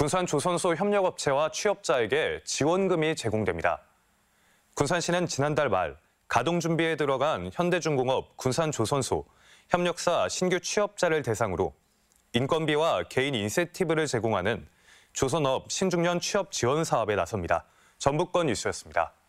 군산조선소 협력업체와 취업자에게 지원금이 제공됩니다. 군산시는 지난달 말 가동 준비에 들어간 현대중공업 군산조선소 협력사 신규 취업자를 대상으로 인건비와 개인 인센티브를 제공하는 조선업 신중년 취업 지원 사업에 나섭니다. 전북권 뉴스였습니다.